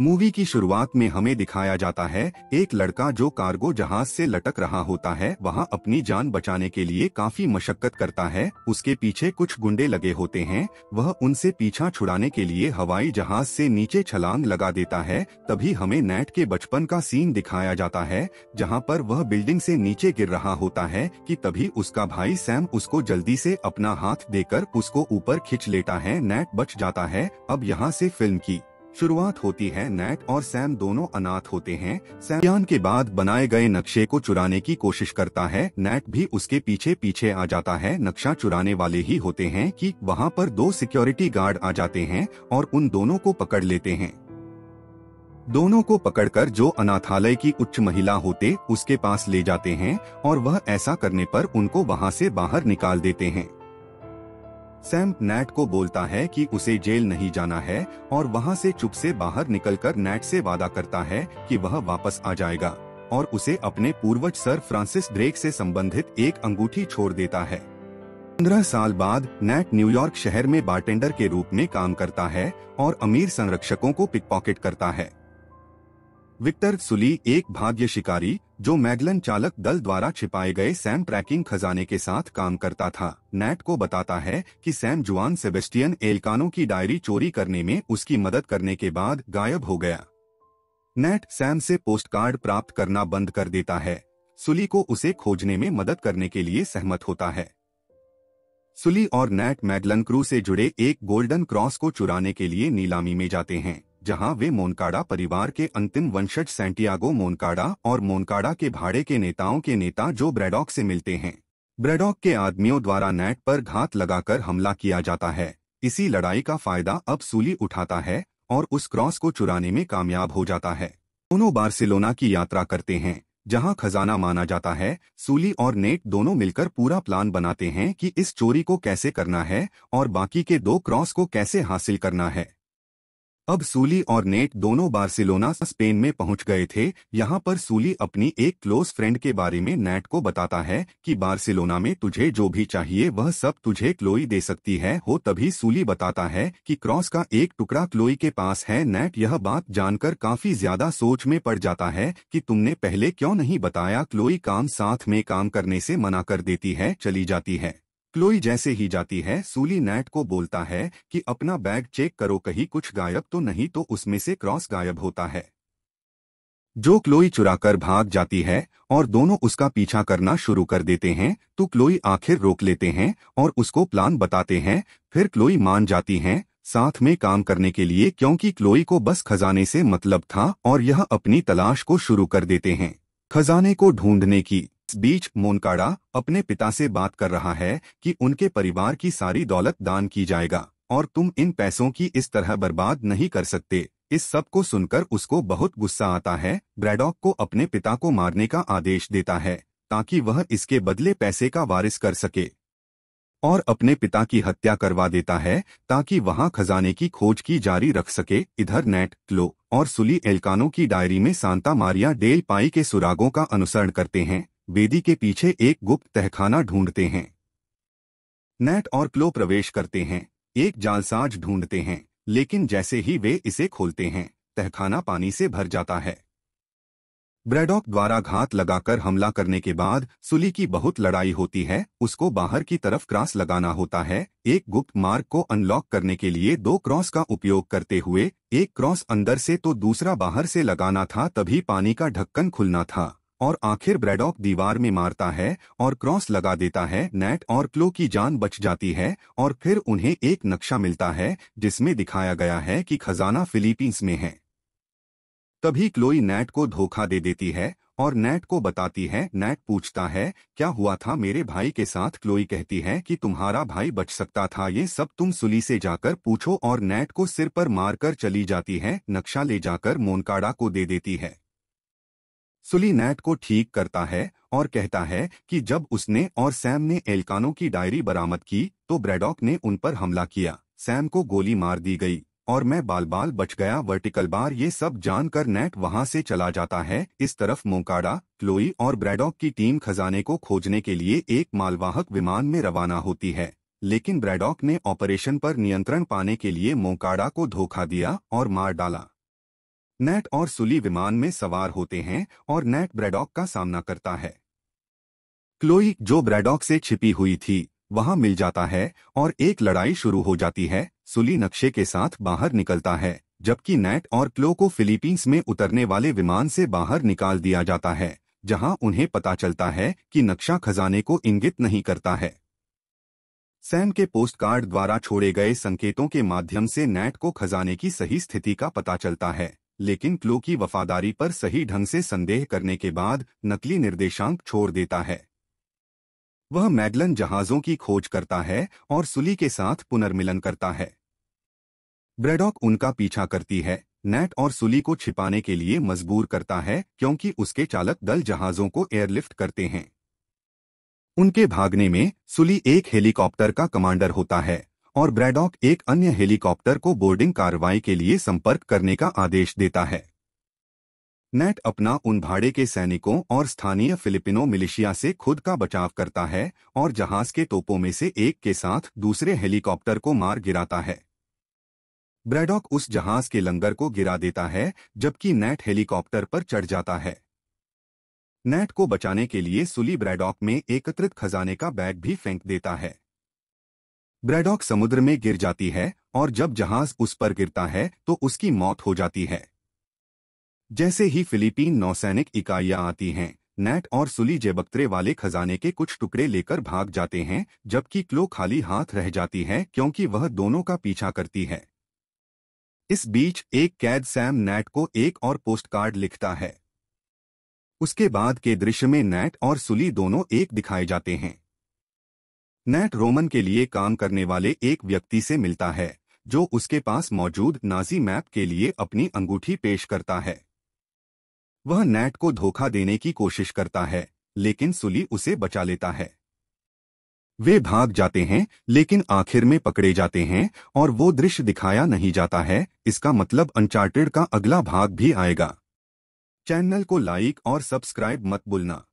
movie की शुरुआत में हमें दिखाया जाता है एक लड़का जो कार्गो जहाज से लटक रहा होता है वहां अपनी जान बचाने के लिए काफी मशक्कत करता है उसके पीछे कुछ गुंडे लगे होते हैं वह उनसे पीछा छुड़ाने के लिए हवाई जहाज से नीचे छलांग लगा देता है तभी हमें नेट के बचपन का सीन दिखाया जाता है जहाँ पर वह बिल्डिंग ऐसी नीचे गिर रहा होता है की तभी उसका भाई सैम उसको जल्दी ऐसी अपना हाथ देकर उसको ऊपर खींच लेता है नेट बच जाता है अब यहाँ ऐसी फिल्म की शुरुआत होती है नैट और सैम दोनों अनाथ होते हैं सैम ज्ञान के बाद बनाए गए नक्शे को चुराने की कोशिश करता है नैट भी उसके पीछे पीछे आ जाता है नक्शा चुराने वाले ही होते हैं कि वहां पर दो सिक्योरिटी गार्ड आ जाते हैं और उन दोनों को पकड़ लेते हैं दोनों को पकड़कर जो अनाथालय की उच्च महिला होते उसके पास ले जाते हैं और वह ऐसा करने पर उनको वहां से बाहर निकाल देते हैं सैम नैट को बोलता है कि उसे जेल नहीं जाना है और वहां से चुप से बाहर निकलकर नैट से वादा करता है कि वह वापस आ जाएगा और उसे अपने पूर्वज सर फ्रांसिस ड्रेक से संबंधित एक अंगूठी छोड़ देता है पंद्रह साल बाद नैट न्यूयॉर्क शहर में बारटेंडर के रूप में काम करता है और अमीर संरक्षकों को पिकपॉकेट करता है विक्टर सुली एक भाग्य शिकारी जो मैगलन चालक दल द्वारा छिपाए गए सैम ट्रैकिंग खजाने के साथ काम करता था नैट को बताता है कि सैम जुआन सेबेस्टियन एलकानो की डायरी चोरी करने में उसकी मदद करने के बाद गायब हो गया नेट सैम से पोस्टकार्ड प्राप्त करना बंद कर देता है सुली को उसे खोजने में मदद करने के लिए सहमत होता है सुली और नेट मैगलन क्रू से जुड़े एक गोल्डन क्रॉस को चुराने के लिए नीलामी में जाते हैं जहां वे मोनकाडा परिवार के अंतिम वंशज सेंटियागो मोनकाडा और मोनकाडा के भाड़े के नेताओं के नेता जो ब्रेडॉक से मिलते हैं ब्रेडॉक के आदमियों द्वारा नेट पर घात लगाकर हमला किया जाता है इसी लड़ाई का फायदा अब सूली उठाता है और उस क्रॉस को चुराने में कामयाब हो जाता है दोनों बार्सिलोना की यात्रा करते हैं जहां खजाना माना जाता है सूली और नेट दोनों मिलकर पूरा प्लान बनाते हैं कि इस चोरी को कैसे करना है और बाकी के दो क्रॉस को कैसे हासिल करना है अब सूली और नेट दोनों बार्सिलोना स्पेन में पहुंच गए थे यहां पर सूली अपनी एक क्लोज फ्रेंड के बारे में नेट को बताता है कि बार्सिलोना में तुझे जो भी चाहिए वह सब तुझे क्लोई दे सकती है हो तभी सूली बताता है कि क्रॉस का एक टुकड़ा क्लोई के पास है नेट यह बात जानकर काफी ज्यादा सोच में पड़ जाता है कि तुमने पहले क्यों नहीं बताया क्लोई काम साथ में काम करने से मना कर देती है चली जाती है क्लोई जैसे ही जाती है सूली नैट को बोलता है कि अपना बैग चेक करो कहीं कुछ गायब तो नहीं तो उसमें से क्रॉस गायब होता है जो क्लोई चुराकर भाग जाती है और दोनों उसका पीछा करना शुरू कर देते हैं तो क्लोई आखिर रोक लेते हैं और उसको प्लान बताते हैं फिर क्लोई मान जाती हैं साथ में काम करने के लिए क्योंकि क्लोई को बस खजाने से मतलब था और यह अपनी तलाश को शुरू कर देते हैं खजाने को ढूंढने की इस बीच मोनकाड़ा अपने पिता से बात कर रहा है कि उनके परिवार की सारी दौलत दान की जाएगा और तुम इन पैसों की इस तरह बर्बाद नहीं कर सकते इस सब को सुनकर उसको बहुत गुस्सा आता है ब्रैडॉक को अपने पिता को मारने का आदेश देता है ताकि वह इसके बदले पैसे का वारिस कर सके और अपने पिता की हत्या करवा देता है ताकि वहां खजाने की खोज की जारी रख सके इधर नेट क्लो और सुली एल्कानो की डायरी में सांता मारिया डेल पाई के सुरागों का अनुसरण करते हैं बेदी के पीछे एक गुप्त तहखाना ढूंढते हैं नेट और क्लो प्रवेश करते हैं एक जालसाज ढूंढते हैं लेकिन जैसे ही वे इसे खोलते हैं तहखाना पानी से भर जाता है ब्रेडॉक द्वारा घात लगाकर हमला करने के बाद सुली की बहुत लड़ाई होती है उसको बाहर की तरफ क्रॉस लगाना होता है एक गुप्त मार्ग को अनलॉक करने के लिए दो क्रॉस का उपयोग करते हुए एक क्रॉस अंदर से तो दूसरा बाहर से लगाना था तभी पानी का ढक्कन खुलना था और आखिर ब्रेडॉक दीवार में मारता है और क्रॉस लगा देता है नेट और क्लो की जान बच जाती है और फिर उन्हें एक नक्शा मिलता है जिसमें दिखाया गया है कि खजाना फिलीपींस में है तभी क्लोई नेट को धोखा दे देती है और नेट को बताती है नेट पूछता है क्या हुआ था मेरे भाई के साथ क्लोई कहती है कि तुम्हारा भाई बच सकता था ये सब तुम सुली से जाकर पूछो और नेट को सिर पर मारकर चली जाती है नक्शा ले जाकर मोनकाड़ा को दे देती है सुली नैट को ठीक करता है और कहता है कि जब उसने और सैम ने एलकानो की डायरी बरामद की तो ब्रेडॉक ने उन पर हमला किया सैम को गोली मार दी गई और मैं बाल बाल बच गया वर्टिकल बार ये सब जानकर नेट वहां से चला जाता है इस तरफ मोकाडा क्लोई और ब्रेडॉक की टीम खजाने को खोजने के लिए एक मालवाहक विमान में रवाना होती है लेकिन ब्रेडॉक ने ऑपरेशन पर नियंत्रण पाने के लिए मोकाडा को धोखा दिया और मार डाला नेट और सुली विमान में सवार होते हैं और नेट ब्रेडॉक का सामना करता है क्लोई जो ब्रेडॉक से छिपी हुई थी वहां मिल जाता है और एक लड़ाई शुरू हो जाती है सुली नक्शे के साथ बाहर निकलता है जबकि नेट और क्लो को फिलीपींस में उतरने वाले विमान से बाहर निकाल दिया जाता है जहां उन्हें पता चलता है कि नक्शा खजाने को इंगित नहीं करता है सैम के पोस्टकार्ड द्वारा छोड़े गए संकेतों के माध्यम से नेट को खजाने की सही स्थिति का पता चलता है लेकिन क्लो की वफादारी पर सही ढंग से संदेह करने के बाद नकली निर्देशांक छोड़ देता है वह मैगलन जहाजों की खोज करता है और सुली के साथ पुनर्मिलन करता है ब्रेडॉक उनका पीछा करती है नेट और सुली को छिपाने के लिए मजबूर करता है क्योंकि उसके चालक दल जहाजों को एयरलिफ्ट करते हैं उनके भागने में सुली एक हेलीकॉप्टर का कमांडर होता है और ब्रैडॉक एक अन्य हेलीकॉप्टर को बोर्डिंग कार्रवाई के लिए संपर्क करने का आदेश देता है नेट अपना उन भाड़े के सैनिकों और स्थानीय फिलिपिनो मिलिशिया से खुद का बचाव करता है और जहाज के तोपों में से एक के साथ दूसरे हेलीकॉप्टर को मार गिराता है ब्रैडॉक उस जहाज के लंगर को गिरा देता है जबकि नेट हेलीकॉप्टर पर चढ़ जाता है नेट को बचाने के लिए सुली ब्रैडॉक में एकत्रित खजाने का बैग भी फेंक देता है ब्रेडॉक समुद्र में गिर जाती है और जब जहाज उस पर गिरता है तो उसकी मौत हो जाती है जैसे ही फिलीपीन नौसैनिक इकाइयां आती हैं नैट और सुली जेबक्तरे वाले खजाने के कुछ टुकड़े लेकर भाग जाते हैं जबकि क्लो खाली हाथ रह जाती है क्योंकि वह दोनों का पीछा करती है इस बीच एक कैद सैम नेट को एक और पोस्टकार्ड लिखता है उसके बाद के दृश्य में नैट और सुली दोनों एक दिखाए जाते हैं नेट रोमन के लिए काम करने वाले एक व्यक्ति से मिलता है जो उसके पास मौजूद नाजी मैप के लिए अपनी अंगूठी पेश करता है वह नेट को धोखा देने की कोशिश करता है लेकिन सुली उसे बचा लेता है वे भाग जाते हैं लेकिन आखिर में पकड़े जाते हैं और वो दृश्य दिखाया नहीं जाता है इसका मतलब अनचार्टेड का अगला भाग भी आएगा चैनल को लाइक और सब्सक्राइब मत बुलना